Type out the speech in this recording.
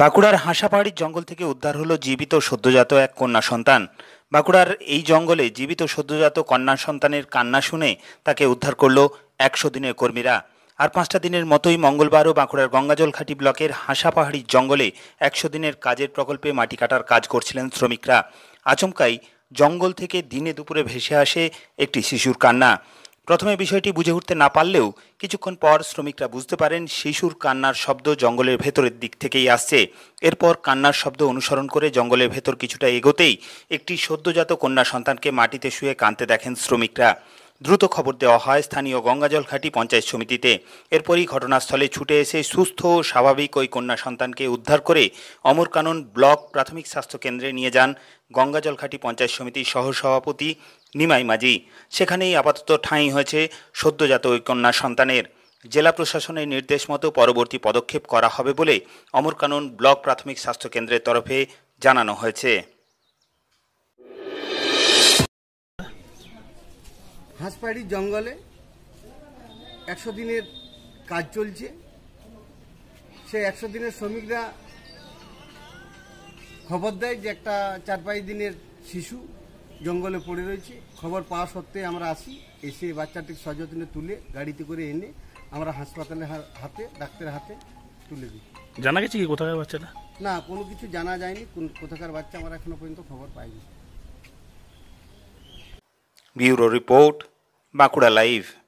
বাঁকুড়ার হাঁসাপাহাড়ির জঙ্গল থেকে উদ্ধার হলো জীবিত সদ্যজাত এক কন্যা সন্তান বাঁকুড়ার এই জঙ্গলে জীবিত সদ্যজাত কন্যা সন্তানের কান্না শুনে তাকে উদ্ধার করলো একশো দিনের কর্মীরা আর পাঁচটা দিনের মতোই মঙ্গলবারও বাঁকুড়ার গঙ্গাজলঘাটি ব্লকের হাঁসাপাহাড়ির জঙ্গলে একশো দিনের কাজের প্রকল্পে মাটি কাটার কাজ করছিলেন শ্রমিকরা আচমকাই জঙ্গল থেকে দিনে দুপুরে ভেসে আসে একটি শিশুর কান্না প্রথমে বিষয়টি বুঝে উঠতে না পারলেও কিছুক্ষণ পর শ্রমিকরা বুঝতে পারেন শিশুর কান্নার শব্দ জঙ্গলের ভেতরের দিক থেকেই আসছে এরপর কান্নার শব্দ অনুসরণ করে জঙ্গলের ভেতর কিছুটা এগোতেই একটি সদ্যজাত কন্যা সন্তানকে মাটিতে শুয়ে কাঁদতে দেখেন শ্রমিকরা দ্রুত খবর দেওয়া হয় স্থানীয় গঙ্গাজল ঘাটি পঞ্চায়েত সমিতিতে এরপরই ঘটনাস্থলে ছুটে এসে সুস্থ ও স্বাভাবিক ওই কন্যা সন্তানকে উদ্ধার করে অমরকানন ব্লক প্রাথমিক স্বাস্থ্য কেন্দ্রে নিয়ে যান গঙ্গাজল ঘাটি পঞ্চায়েত সমিতির সহসভাপতি নিমাই মাঝি সেখানেই আপাতত ঠাঁই হয়েছে সদ্যজাত ওই কন্যা সন্তানের জেলা প্রশাসনের নির্দেশ মতো পরবর্তী পদক্ষেপ করা হবে বলে অমরকানন ব্লক প্রাথমিক স্বাস্থ্য কেন্দ্রের তরফে জানানো হয়েছে হাঁসপাড়ির জঙ্গলে একশো দিনের কাজ চলছে সে একশো দিনের শ্রমিকরা খবর দেয় যে একটা চার পাঁচ দিনের শিশু জঙ্গলে পড়ে রয়েছে খবর পাওয়া সত্ত্বে আমরা আসি এসে বাচ্চাটির সযত্নে তুলে গাড়িতে করে এনে আমরা হাসপাতালে হাতে ডাক্তারের হাতে তুলে দিই জানা গেছে কি কোথাকার বাচ্চাটা না কোনো কিছু জানা যায়নি কোন কোথাকার বাচ্চা আমরা এখনো পর্যন্ত খবর পাইনি ব্যুরো রিপোর্ট Bakura Live.